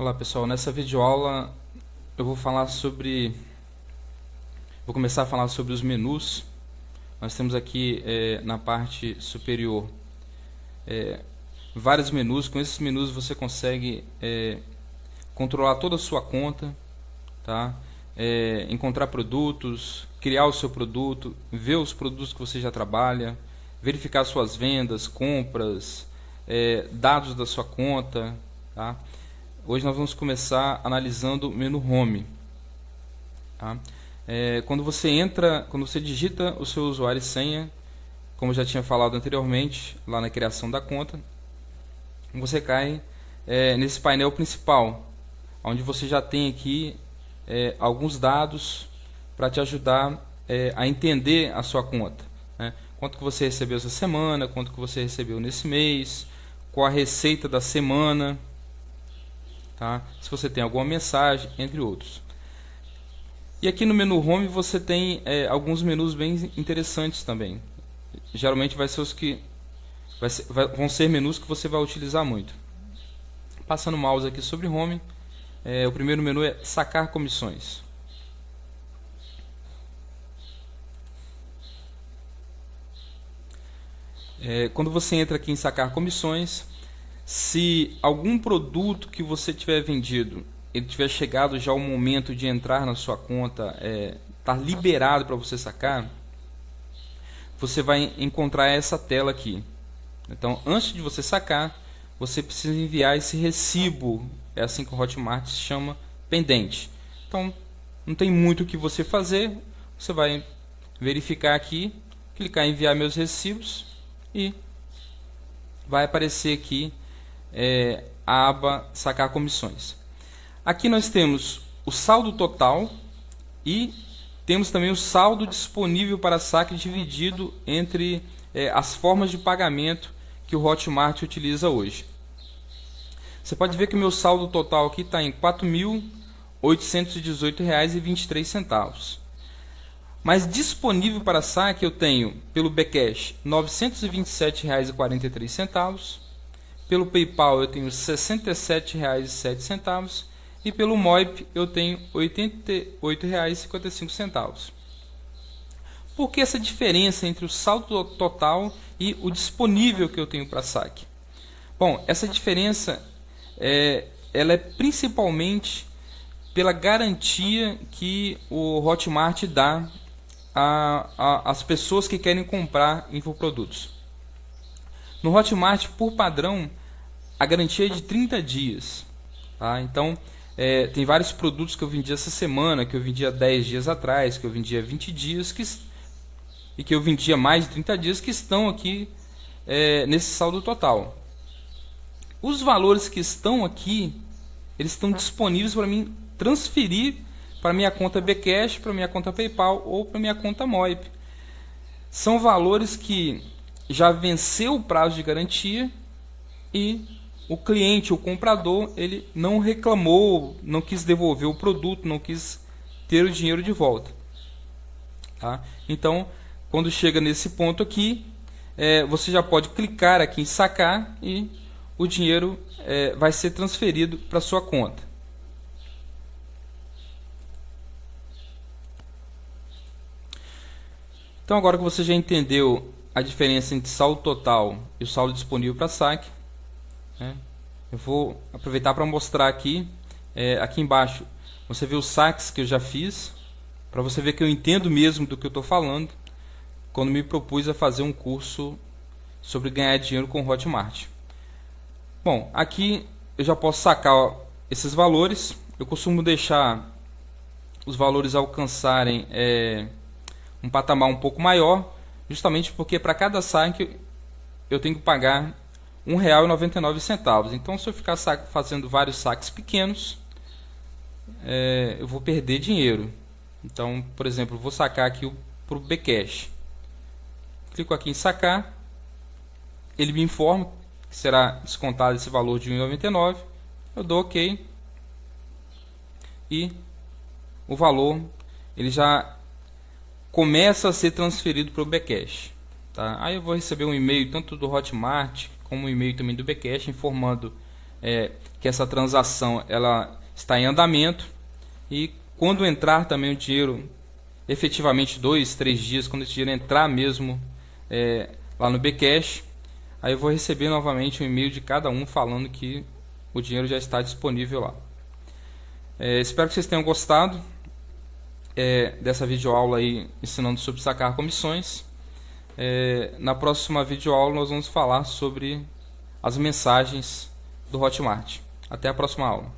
Olá pessoal, nessa videoaula eu vou falar sobre. Vou começar a falar sobre os menus. Nós temos aqui é, na parte superior é, vários menus. Com esses menus você consegue é, controlar toda a sua conta, tá? É, encontrar produtos, criar o seu produto, ver os produtos que você já trabalha, verificar suas vendas, compras, é, dados da sua conta. Tá? Hoje nós vamos começar analisando o menu Home. Tá? É, quando você entra, quando você digita o seu usuário e senha, como já tinha falado anteriormente, lá na criação da conta, você cai é, nesse painel principal, onde você já tem aqui é, alguns dados para te ajudar é, a entender a sua conta. Né? Quanto que você recebeu essa semana, quanto que você recebeu nesse mês, qual a receita da semana, tá? se você tem alguma mensagem, entre outros. E aqui no menu Home você tem é, alguns menus bem interessantes também. Geralmente vai ser os que vai ser, vai, vão ser menus que você vai utilizar muito. Passando o mouse aqui sobre Home, é, o primeiro menu é sacar comissões. É, quando você entra aqui em sacar comissões, se algum produto que você tiver vendido ele tiver chegado já o momento de entrar na sua conta, é, tá liberado para você sacar, você vai encontrar essa tela aqui. Então, antes de você sacar, você precisa enviar esse recibo, é assim que o Hotmart se chama, pendente. Então, não tem muito o que você fazer, você vai verificar aqui, clicar em enviar meus recibos e vai aparecer aqui é, a aba sacar comissões. Aqui nós temos o saldo total e temos também o saldo disponível para saque dividido entre é, as formas de pagamento que o Hotmart utiliza hoje. Você pode ver que o meu saldo total aqui está em R$ 4.818,23. Mas disponível para saque eu tenho pelo Bcash R$ 927,43 pelo PayPal eu tenho R$ 67,07 e pelo Moip eu tenho R$ 88,55. Por que essa diferença entre o saldo total e o disponível que eu tenho para saque? Bom, essa diferença é, ela é principalmente pela garantia que o Hotmart dá às pessoas que querem comprar infoprodutos. No Hotmart, por padrão, a garantia é de 30 dias. Tá? Então, é, tem vários produtos que eu vendi essa semana, que eu vendia 10 dias atrás, que eu vendia 20 dias que, e que eu vendia mais de 30 dias que estão aqui é, nesse saldo total. Os valores que estão aqui, eles estão disponíveis para mim transferir para minha conta Bcash, para minha conta PayPal ou para minha conta Moip. São valores que já venceu o prazo de garantia e o cliente, o comprador, ele não reclamou, não quis devolver o produto, não quis ter o dinheiro de volta. Tá? Então, quando chega nesse ponto aqui, é, você já pode clicar aqui em sacar e o dinheiro é, vai ser transferido para sua conta. Então, agora que você já entendeu a diferença entre saldo total e o saldo disponível para saque. Né? Eu vou aproveitar para mostrar aqui, é, aqui embaixo, você vê os saques que eu já fiz, para você ver que eu entendo mesmo do que eu estou falando, quando me propus a fazer um curso sobre ganhar dinheiro com Hotmart. Bom, aqui eu já posso sacar ó, esses valores. Eu costumo deixar os valores alcançarem é, um patamar um pouco maior justamente porque para cada saque eu tenho que pagar R$ 1,99. Então, se eu ficar fazendo vários saques pequenos, é, eu vou perder dinheiro. Então, por exemplo, vou sacar aqui para o Bcash. Clico aqui em sacar. Ele me informa que será descontado esse valor de R$ 1,99. Eu dou OK. E o valor ele já começa a ser transferido para o Bcash. Tá? Aí eu vou receber um e-mail tanto do Hotmart como um e-mail também do Bcash informando é, que essa transação ela está em andamento e quando entrar também o dinheiro, efetivamente dois, três dias, quando esse dinheiro entrar mesmo é, lá no Bcash, aí eu vou receber novamente um e-mail de cada um falando que o dinheiro já está disponível lá. É, espero que vocês tenham gostado é, dessa videoaula aí ensinando sobre sacar comissões. É, na próxima videoaula nós vamos falar sobre as mensagens do Hotmart. Até a próxima aula.